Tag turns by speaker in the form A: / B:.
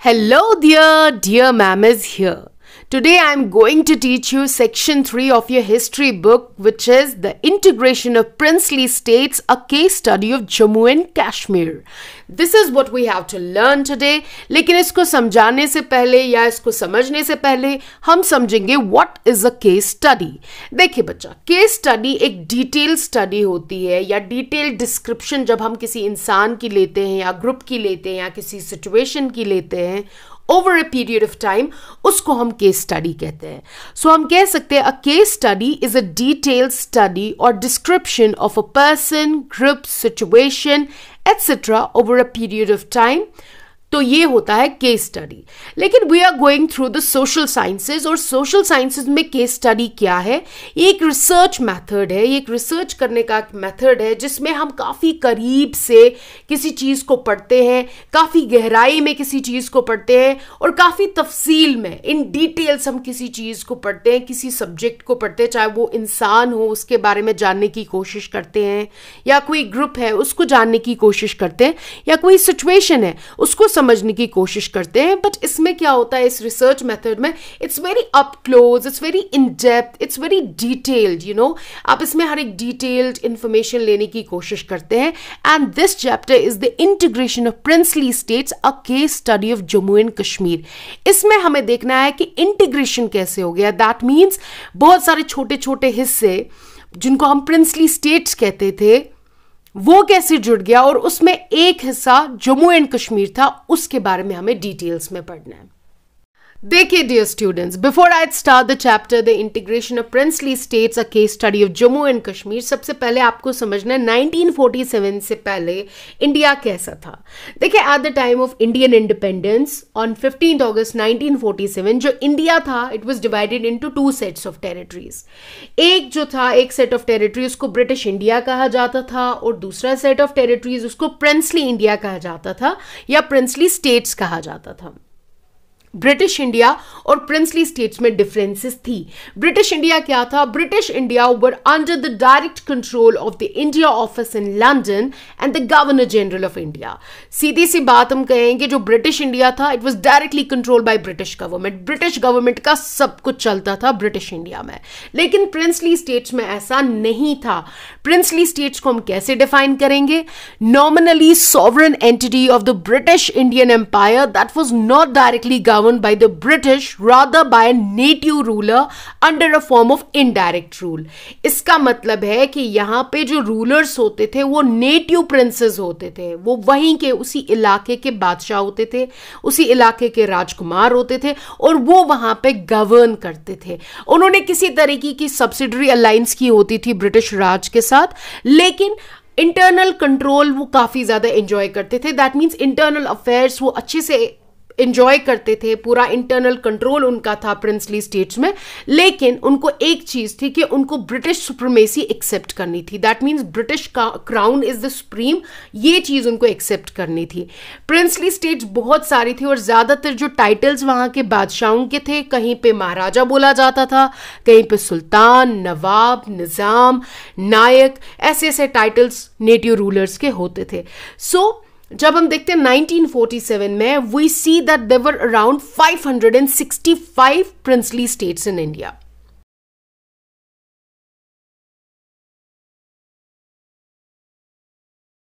A: Hello dear, dear ma'am is here. Today I am going to teach you section 3 of your history book which is the integration of princely states a case study of Jammu and Kashmir. This is what we have to learn today लेकिन इसको समझाने से पहले या इसको समझने से पहले हम समझेंगे what is a case study देखिए बच्चा केस स्टडी एक डिटेल स्टडी होती है या डिटेल डिस्क्रिप्शन जब हम किसी इंसान की लेते हैं या ग्रुप की लेते हैं या किसी सिचुएशन की लेते हैं over a period of time उसको हम केस स्टडी कहते हैं सो so, हम कह सकते हैं a case study is a detail study और description of a person group situation etcetera over a period of time तो ये होता है केस स्टडी लेकिन we are going through the social sciences और सोशल साइंसेज में केस स्टडी क्या है ये एक रिसर्च मेथड है ये एक रिसर्च करने का एक मेथड है जिसमें हम काफ़ी करीब से किसी चीज़ को पढ़ते हैं काफ़ी गहराई में किसी चीज़ को पढ़ते हैं और काफ़ी तफसील में इन डिटेल्स हम किसी चीज़ को पढ़ते हैं किसी सब्जेक्ट को पढ़ते हैं चाहे वो इंसान हो उसके बारे में जानने की कोशिश करते हैं या कोई ग्रुप है उसको जानने की कोशिश करते हैं या कोई सिचुएशन है उसको समझने की कोशिश करते हैं बट इसमें क्या होता है इस रिसर्च मेथड में it's very up close it's very in depth it's very detailed you know आप इसमें हर एक डिटेल्ड इंफॉर्मेशन लेने की कोशिश करते हैं and this chapter is the integration of princely states a case study of Jammu and Kashmir इसमें हमें देखना है कि इंटीग्रेशन कैसे हो गया दैट मीन्स बहुत सारे छोटे छोटे हिस्से जिनको हम प्रिंसली स्टेट्स कहते थे वो कैसे जुड़ गया और उसमें एक हिस्सा जम्मू एंड कश्मीर था उसके बारे में हमें डिटेल्स में पढ़ना है देखिए dear students before I start the chapter the integration of princely states a case study of Jammu and Kashmir सबसे पहले आपको समझना है 1947 से पहले इंडिया कैसा था देखिए at the time of Indian independence on 15 August 1947 जो इंडिया था it was divided into two sets of territories एक जो था एक सेट ऑफ टेरिटरीज को ब्रिटिश इंडिया कहा जाता था और दूसरा सेट ऑफ टेरिटरीज उसको प्रिंसली इंडिया कहा जाता था या प्रिंसली स्टेट्स कहा जाता था ब्रिटिश इंडिया और प्रिंसली स्टेट्स में डिफरेंसेस थी ब्रिटिश इंडिया क्या था British India were under the direct control of the India office in London and the governor general of India सीधी सी बात हम कहेंगे जो ब्रिटिश इंडिया था it was directly control by British government British government का सब कुछ चलता था ब्रिटिश इंडिया में लेकिन प्रिंसली स्टेट्स में ऐसा नहीं था प्रिंसली स्टेट्स को हम कैसे डिफाइन करेंगे nominally sovereign entity of the British Indian empire that was not directly govern governed by the British rather by a native ruler under a form of indirect rule. इसका मतलब है कि यहाँ पे जो rulers होते थे वो native princes होते थे वो वहीं के उसी इलाके के बादशाह होते थे उसी इलाके के राजकुमार होते थे और वो वहाँ पे govern करते थे उन्होंने किसी तरीके की subsidiary alliance की होती थी British राज के साथ लेकिन इंटरनल कंट्रोल वो काफ़ी ज़्यादा इंजॉय करते थे दैट मीन्स इंटरनल अफेयर्स वो अच्छे से इंजॉय करते थे पूरा इंटरनल कंट्रोल उनका था प्रिंसली स्टेट्स में लेकिन उनको एक चीज़ थी कि उनको ब्रिटिश सुप्रमेसी एक्सेप्ट करनी थी that means British crown is the supreme ये चीज़ उनको एक्सेप्ट करनी थी प्रिंसली स्टेट्स बहुत सारी थी और ज़्यादातर जो टाइटल्स वहाँ के बादशाहों के थे कहीं पे महाराजा बोला जाता था कहीं पे सुल्तान नवाब निज़ाम नायक ऐसे ऐसे टाइटल्स नेटिव रूलर्स के होते थे सो so, जब हम देखते हैं 1947 में we see that there were around 565 princely states in India